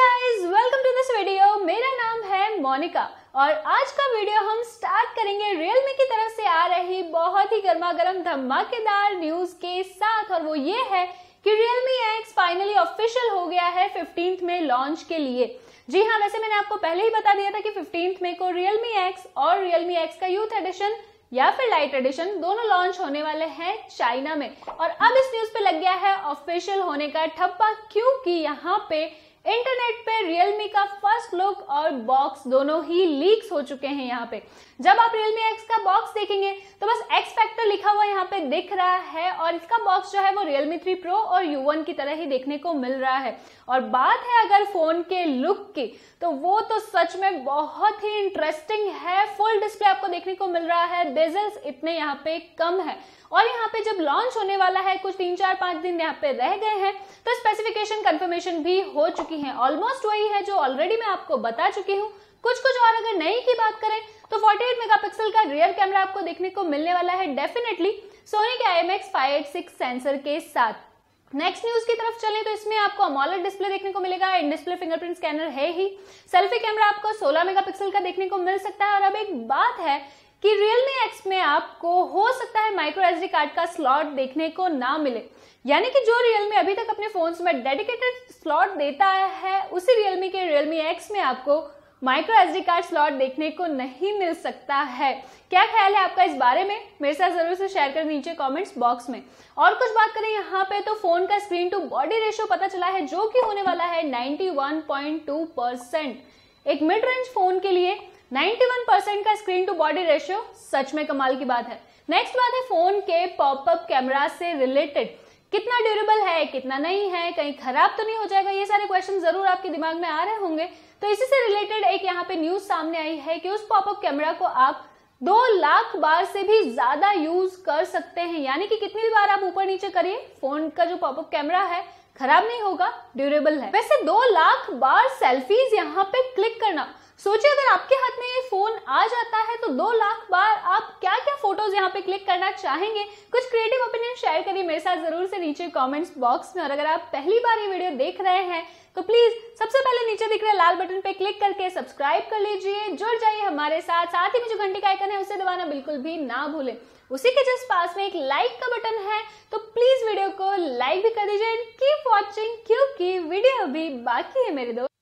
guys welcome to this video मेरा नाम है मोनिका और आज का वीडियो हम स्टार्ट करेंगे रियलमी की तरफ से आ रही बहुत ही गर्मा गर्म धमाकेदार न्यूज के साथ और वो ये है कि रियलमी एक्स फाइनली ऑफिशियल हो गया है फिफ्टीन में लॉन्च के लिए जी हाँ वैसे मैंने आपको पहले ही बता दिया था कि फिफ्टींथ में को रियलमी एक्स और रियलमी एक्स का यूथ एडिशन या फिर लाइट एडिशन दोनों लॉन्च होने वाले हैं चाइना में और अब इस न्यूज पे लग गया है ऑफिशियल होने का ठप्पा क्योंकि यहाँ पे इंटरनेट पे रियलमी का फर्स्ट लुक और बॉक्स दोनों ही लीक्स हो चुके हैं यहाँ पे जब आप रियलमी एक्स का बॉक्स देखेंगे तो बस X फैक्टर लिखा हुआ यहाँ पे दिख रहा है और इसका बॉक्स जो है वो रियलमी थ्री प्रो और यू की तरह ही देखने को मिल रहा है और बात है अगर फोन के लुक की तो वो तो सच में बहुत ही इंटरेस्टिंग है फुल डिस्प्ले आपको देखने को मिल रहा है बेजल्स इतने यहाँ पे कम है और यहाँ पे जब लॉन्च होने वाला है कुछ तीन चार पांच दिन यहाँ पे रह गए हैं तो स्पेसिफिकेशन कंफर्मेशन भी हो चुके चुकी हैं ऑलमोस्ट वही है जो ऑलरेडी मैं आपको बता चुकी हूँ कुछ कुछ और अगर नई की बात करें तो 48 मेगापिक्सल का रियर कैमरा आपको देखने को मिलने वाला है डेफिनेटली सोनी के आई एम एक्स सेंसर के साथ नेक्स्ट न्यूज की तरफ चलें तो इसमें आपको अमोलर डिस्प्ले देखने को मिलेगा इन डिस्प्ले फिंगरप्रिंट स्कैनर है ही सेल्फी कैमरा आपको 16 मेगापिक्सल का देखने को मिल सकता है और अब एक बात है कि रियलमी एक्स में आपको हो सकता है माइक्रो एस कार्ड का स्लॉट देखने को ना मिले यानी कि जो रियलमी अभी तक अपने फोन में डेडिकेटेड स्लॉट देता है उसी रियलमी के रियलमी एक्स में आपको माइक्रो एस कार्ड स्लॉट देखने को नहीं मिल सकता है क्या ख्याल है आपका इस बारे में मेरे साथ जरूर से शेयर कर नीचे कमेंट्स बॉक्स में और कुछ बात करें यहाँ पे तो फोन का स्क्रीन टू बॉडी रेशियो पता चला है जो कि होने वाला है 91.2 परसेंट एक मिड रेंज फोन के लिए 91% का स्क्रीन टू बॉडी रेशियो सच में कमाल की बात है नेक्स्ट बात है फोन के पॉपअप कैमरा से रिलेटेड कितना ड्यूरेबल है कितना नहीं है कहीं खराब तो नहीं हो जाएगा ये सारे क्वेश्चन जरूर आपके दिमाग में आ रहे होंगे तो इसी से रिलेटेड एक यहाँ पे न्यूज सामने आई है कि उस पॉपअप कैमरा को आप दो लाख बार से भी ज्यादा यूज कर सकते हैं यानी कि कितनी बार आप ऊपर नीचे करिए फोन का जो पॉपअप कैमरा है खराब नहीं होगा ड्यूरेबल है वैसे दो लाख बार सेल्फीज यहाँ पे क्लिक करना सोचिए अगर आपके हाथ में ये फोन आ जाता है तो दो लाख बार आप क्या क्या फोटोज यहाँ पे क्लिक करना चाहेंगे कुछ क्रिएटिव ओपिनियन शेयर करिए मेरे साथ जरूर से नीचे कमेंट्स बॉक्स में और अगर आप पहली बार ये वीडियो देख रहे हैं तो प्लीज सबसे पहले नीचे दिख रहे लाल बटन पे क्लिक करके सब्सक्राइब कर लीजिए जुड़ जाइए हमारे साथ साथ ही में जो घंटे का आइकन है उसे दबाना बिल्कुल भी ना भूले उसी के जस्ट पास में एक लाइक का बटन है तो प्लीज वीडियो को लाइक भी कर दीजिए एंड कीप वॉचिंग क्योंकि वीडियो अभी बाकी है मेरे दोस्त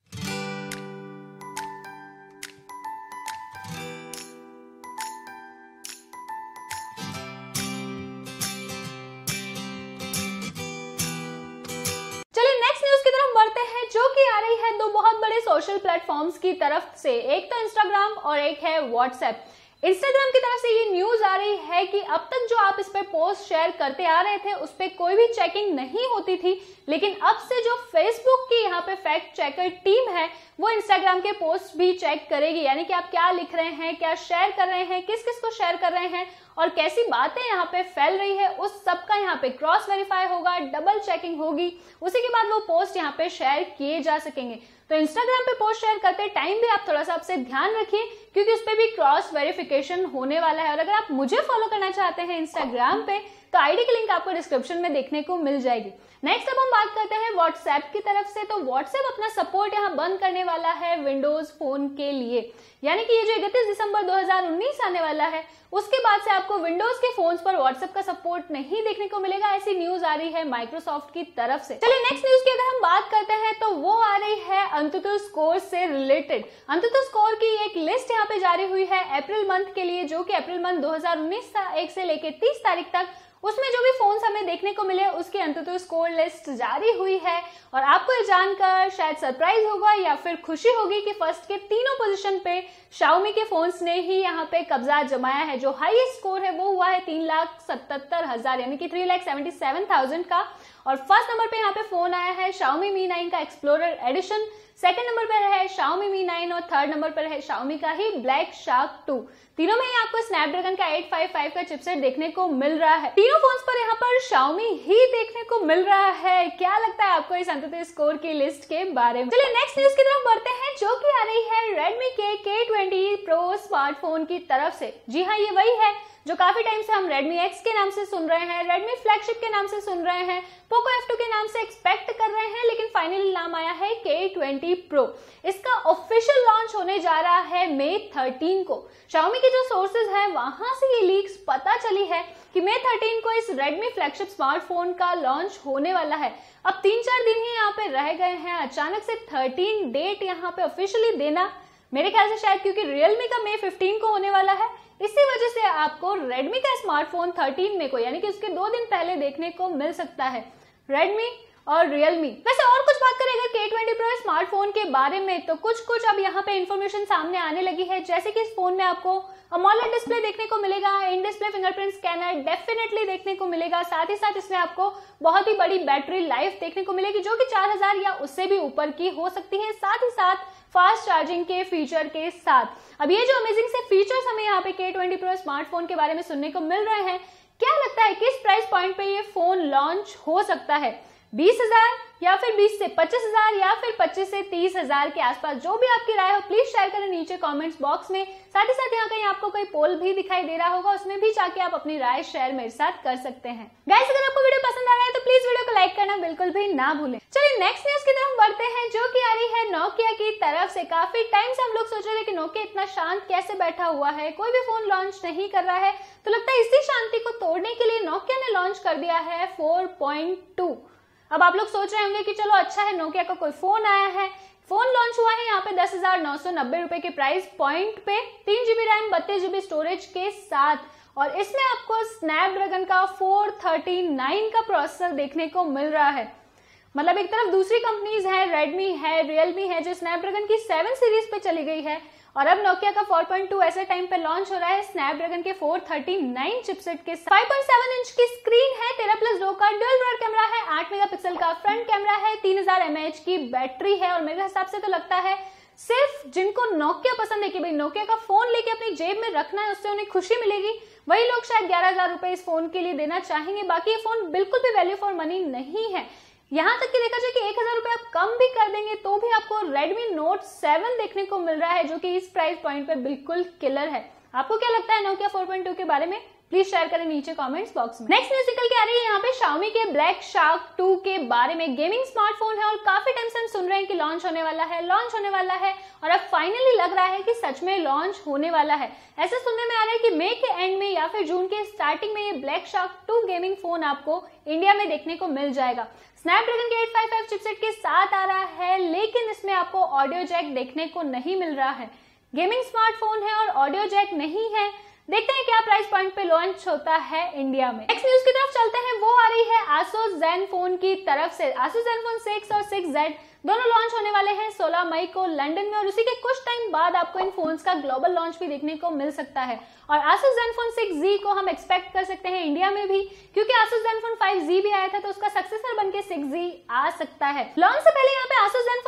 सोशल प्लेटफॉर्म्स की तरफ से एक तो इंस्टाग्राम और एक है व्हाट्सएप इंस्टाग्राम की तरफ से ये न्यूज आ रही है कि अब तक जो आप इस पर पोस्ट शेयर करते आ रहे थे उस पर कोई भी चेकिंग नहीं होती थी लेकिन अब से जो फेसबुक की यहाँ पे फैक्ट चेकर टीम है वो इंस्टाग्राम के पोस्ट भी चेक करेगी यानी कि आप क्या लिख रहे हैं क्या शेयर कर रहे हैं किस किस को शेयर कर रहे हैं और कैसी बातें यहाँ पे फैल रही है उस सब का यहाँ पे क्रॉस वेरीफाई होगा डबल चेकिंग होगी उसी के बाद वो पोस्ट यहाँ पे शेयर किए जा सकेंगे तो इंस्टाग्राम पे पोस्ट शेयर करते टाइम भी आप थोड़ा सा आपसे ध्यान रखिए क्योंकि उस पर भी क्रॉस वेरिफिकेशन होने वाला है और अगर आप मुझे फॉलो करना चाहते हैं इंस्टाग्राम पे तो आईडी की लिंक आपको डिस्क्रिप्शन में देखने को मिल जाएगी नेक्स्ट अब हम बात करते हैं व्हाट्सएप की तरफ से तो व्हाट्सएप अपना सपोर्ट यहाँ बंद करने वाला है विंडोज फोन के लिए यानी कि ये जो इकतीस दिसंबर 2019 आने वाला है उसके बाद से आपको विंडोज के फोन्स पर व्हाट्सएप का सपोर्ट नहीं देखने को मिलेगा ऐसी न्यूज आ रही है माइक्रोसॉफ्ट की तरफ से चलिए नेक्स्ट न्यूज की अगर हम बात करते हैं तो वो आ रही है अंतुतु स्कोर से रिलेटेड अंतुतु स्कोर की एक लिस्ट यहाँ पे जारी हुई है अप्रैल मंथ के लिए जो कि अप्रैल मंथ 2019 एक से लेकर 30 तारीख तक उसमें जो भी फोन्स हमें देखने को मिले उसके अंत तो स्कोर लिस्ट जारी हुई है और आपको ये जानकर शायद सरप्राइज होगा या फिर खुशी होगी कि फर्स्ट के तीनों पोजीशन पे शाओमी के फोन्स ने ही यहाँ पे कब्जा जमाया है जो हाईएस्ट स्कोर है वो हुआ है तीन लाख सतहत्तर हजार यानी कि three lakh seventy seven thousand का और फर्स्ट नंबर पे यहाँ पे फोन आया है शाओमी मी नाइन का एक्सप्लोरर एडिशन सेकंड नंबर पर है शाओमी मी नाइन और थर्ड नंबर पर है शाओमी का ही ब्लैक शार्क टू तीनों में ही आपको स्नैपड्रैगन का 855 का चिपसेट देखने को मिल रहा है तीनों फोन्स पर यहाँ पर शाओमी ही देखने को मिल रहा है क्या लगता है आपको इस अंत स्कोर की लिस्ट के बारे में चलिए नेक्स्ट न्यूज की तरफ बढ़ते हैं जो की आ रही है रेडमी के के ट्वेंटी ट्वेंटी प्रो स्मार्टफोन की तरफ से जी हाँ ये वही है जो काफी टाइम से हम Redmi X के नाम से सुन रहे हैं Redmi फ्लैगशिप के नाम से सुन रहे हैं Poco F2 के नाम से एक्सपेक्ट कर रहे हैं लेकिन फाइनली नाम आया है K20 Pro इसका ऑफिशियल लॉन्च होने जा रहा है मई 13 को Xiaomi के जो सोर्सेज हैं वहां से ये लीक्स पता चली है कि मई 13 को इस Redmi फ्लैगशिप स्मार्टफोन का लॉन्च होने वाला है अब तीन चार दिन ही यहाँ पे रह गए हैं अचानक से थर्टीन डेट यहाँ पे ऑफिशियली देना मेरे ख्याल से शायद क्योंकि रियलमी का मे 15 को होने वाला है इसी वजह से आपको रेडमी का स्मार्टफोन 13 में को यानी कि उसके दो दिन पहले देखने को मिल सकता है रेडमी और रियलमी वैसे और कुछ बात करें अगर K20 Pro स्मार्टफोन के बारे में तो कुछ कुछ अब यहाँ पे इन्फॉर्मेशन सामने आने लगी है जैसे कि इस फोन में आपको अमोलेड डिस्प्ले देखने को मिलेगा in display fingerprint scanner definitely देखने को मिलेगा साथ ही साथ इसमें आपको बहुत ही बड़ी बैटरी लाइफ देखने को मिलेगी जो कि 4000 या उससे भी ऊपर की हो सकती है साथ ही साथ फास्ट चार्जिंग के फीचर के साथ अब ये जो अमेजिंग से फीचर्स हमें यहाँ पे के ट्वेंटी प्रो स्मार्टफोन के बारे में सुनने को मिल रहे हैं क्या लगता है किस प्राइस पॉइंट पे ये फोन लॉन्च हो सकता है बीस हजार या फिर बीस से पच्चीस हजार या फिर पच्चीस से तीस हजार के आसपास जो भी आपकी राय हो प्लीज शेयर करें नीचे कमेंट्स बॉक्स में साथ ही साथ यहाँ कहीं आपको कोई पोल भी दिखाई दे रहा होगा उसमें भी जाके आप अपनी राय शेयर मेरे साथ कर सकते हैं गाइस अगर आपको वीडियो पसंद आ रहा है तो प्लीज वीडियो को लाइक करना बिल्कुल भी ना भूले चलिए नेक्स्ट न्यूज की तरफ बढ़ते हैं जो की आ रही है नोकिया की तरफ से काफी टाइम से हम लोग सोच रहे थे की नोकिया इतना शांत कैसे बैठा हुआ है कोई भी फोन लॉन्च नहीं कर रहा है तो लगता है इसी शांति को तोड़ने के लिए नोकिया ने लॉन्च कर दिया है फोर पॉइंट टू अब आप लोग सोच रहे होंगे कि चलो अच्छा है नोकिया का कोई फोन आया है फोन लॉन्च हुआ है यहाँ पे दस हजार नौ सौ नब्बे रुपए के प्राइस पॉइंट पे तीन जीबी रैम बत्तीस जीबी स्टोरेज के साथ और इसमें आपको स्नैपड्रैगन का फोर थर्टी नाइन का प्रोसेसर देखने को मिल रहा है मतलब एक तरफ दूसरी कंपनीज है रेडमी है रियलमी है जो स्नैपड्रैगन की सेवन सीरीज पे चली गई है और अब नोकिया का 4.2 ऐसे टाइम पे लॉन्च हो रहा है स्नैपड्रैगन के 439 चिपसेट के 5.7 इंच की स्क्रीन है तेरह प्लस दो का आठ मेगापिक्सल का फ्रंट कैमरा है तीन हजार एमएच की बैटरी है और मेरे हिसाब से तो लगता है सिर्फ जिनको नोकिया पसंद है कि भाई नोकिया का फोन लेके अपनी जेब में रखना है उससे उन्हें खुशी मिलेगी वही लोग शायद ग्यारह हजार रुपए इस फोन के लिए देना चाहेंगे बाकी ये फोन बिल्कुल भी वैल्यू फॉर मनी नहीं है यहां तक कि देखा जाए कि एक हजार रुपए आप कम भी कर देंगे तो भी आपको Redmi Note सेवन देखने को मिल रहा है जो कि इस प्राइस पॉइंट पर बिल्कुल किलर है आपको क्या लगता है नोकिया फोर के बारे में प्लीज शेयर करें नीचे कमेंट्स बॉक्स में नेक्स्ट न्यूज निकल के आ रही है यहाँ पे शाउमी के ब्लैक शार्क 2 के बारे में गेमिंग स्मार्टफोन है और काफी टाइम से हम सुन रहे हैं कि लॉन्च होने वाला है लॉन्च होने वाला है और अब फाइनली लग रहा है कि सच में लॉन्च होने वाला है ऐसे सुनने में आ रहा है कि मे के एंड में या फिर जून के स्टार्टिंग में ये Black Shark two gaming phone आपको इंडिया में देखने को मिल जाएगा स्नैपड्रैगन के 855 चिपसेट के साथ आ रहा है लेकिन इसमें आपको ऑडियो जैक देखने को नहीं मिल रहा है गेमिंग स्मार्टफोन है और ऑडियो जैक नहीं है देखते हैं क्या प्राइस पॉइंट पे लॉन्च होता है इंडिया में नेक्स्ट न्यूज की तरफ चलते हैं वो आ रही है आसो जेन फोन की तरफ से आसो जेन फोन सिक्स और सिक्स जेड दोनों लॉन्च होने वाले हैं 16 मई को लंदन में और उसी के कुछ टाइम बाद आपको इन फोन्स का ग्लोबल लॉन्च भी देखने को मिल सकता है और आसो आसुस जेनफोन 6Z को हम एक्सपेक्ट कर सकते हैं इंडिया में भी क्योंकि आसो आसुस जेनफोन 5Z भी आया था तो उसका सक्सेसर बनके 6Z आ सकता है लॉन्च से पहले यहाँ पे आसो जेन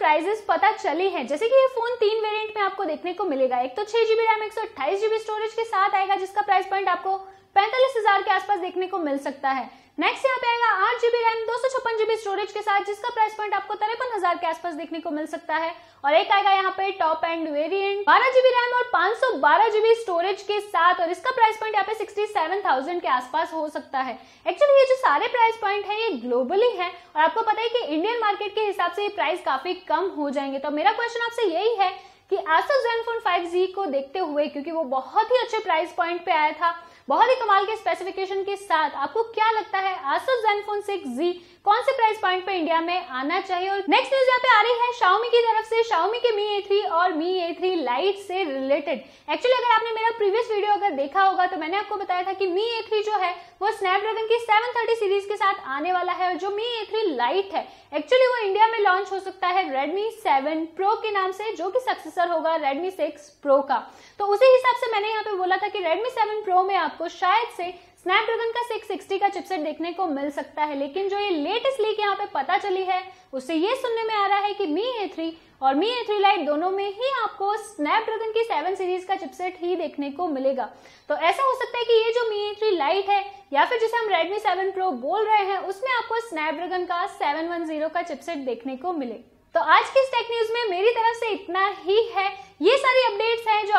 प्राइजेस पता चले हैं जैसे कि ये फोन तीन वेरिएंट में आपको देखने को मिलेगा एक तो छह जीबी रैम एक सौ अट्ठाईस जीबी स्टोरेज के साथ आएगा जिसका प्राइस पॉइंट आपको पैंतालीस हजार के आसपास देखने को मिल सकता है नेक्स्ट यहाँ पे आएगा आठ जीबी रैम दो सौ छप्पन जीबी स्टोरेज के साथ जिसका प्राइस पॉइंट आपको तिरपन हजार के आसपास देखने को मिल सकता है और एक आएगा यहाँ पे टॉप एंड वेरिएंट बारह जीबी रैम और पांच सौ बारह जीबी स्टोरेज के साथ और इसका प्राइस पॉइंट यहाँ पे सिक्सटी सेवन थाउजेंड के आसपास हो सकता है एक्चुअली ये जो सारे प्राइस पॉइंट है ये ग्लोबली है और आपको पता है कि इंडियन मार्केट के हिसाब से ये प्राइस काफी कम हो जाएंगे तो मेरा क्वेश्चन आपसे यही है कि आसुस जेनफोन 5G को देखते हुए क्योंकि वो बहुत ही अच्छे प्राइस पॉइंट पे आया था बहुत ही कमाल के स्पेसिफिकेशन के साथ आपको क्या लगता है आसूस जेनफोन सिक्स जी कौन से प्राइस पॉइंट पे इंडिया में आना चाहिए और नेक्स्ट न्यूज यहाँ पे आ रही है शाओमी की तरफ से शाओमी के मी ए थ्री और मी ए थ्री लाइट से रिलेटेड एक्चुअली अगर आपने मेरा प्रीवियस वीडियो अगर देखा होगा तो मैंने आपको बताया था कि मी ए थ्री जो है वो स्नैपड्रैगन की 730 सीरीज के साथ आने वाला है और जो मी ए थ्री लाइट है एक्चुअली वो इंडिया में लॉन्च हो सकता है रेडमी 7 प्रो के नाम से जो कि सक्सेसर होगा रेडमी 6 प्रो का तो उसी हिसाब से मैंने यहाँ पे बोला था कि रेडमी 7 प्रो में आपको शायद से स्नैपड्रैगन का 660 का चिपसेट देखने को मिल सकता है लेकिन जो ये लेटेस्ट लीक यहाँ पे पता चली है उससे ये सुनने में आ रहा है कि मी ए थ्री और मी ए थ्री लाइट दोनों में ही आपको स्नैपड्रैगन की सेवन सीरीज का चिपसेट ही देखने को मिलेगा तो ऐसा हो सकता है कि ये जो मी ए थ्री लाइट है या फिर जिसे हम Redmi 7 Pro बोल रहे हैं उसमें आपको स्नैपड्रैगन का सेवन का चिपसेट देखने को मिले तो आज की इस टेक न्यूज में मेरी तरफ से इतना ही है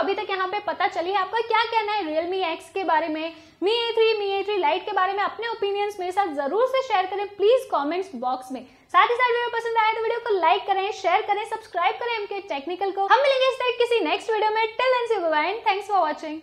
अभी तक यहाँ पे पता चली है आपका क्या कहना है Realme एक्स के बारे में Mi A three Mi A three lite के बारे में अपने ओपिनियंस मेरे साथ जरूर से शेयर करें प्लीज कमेंट्स बॉक्स में साथ ही साथ वीडियो पसंद आए तो वीडियो को लाइक करें शेयर करें सब्सक्राइब करें एमके टेक्निकल को हम मिलेंगे इस किसी नेक्स्ट वीडियो में till then see bye thanks for watching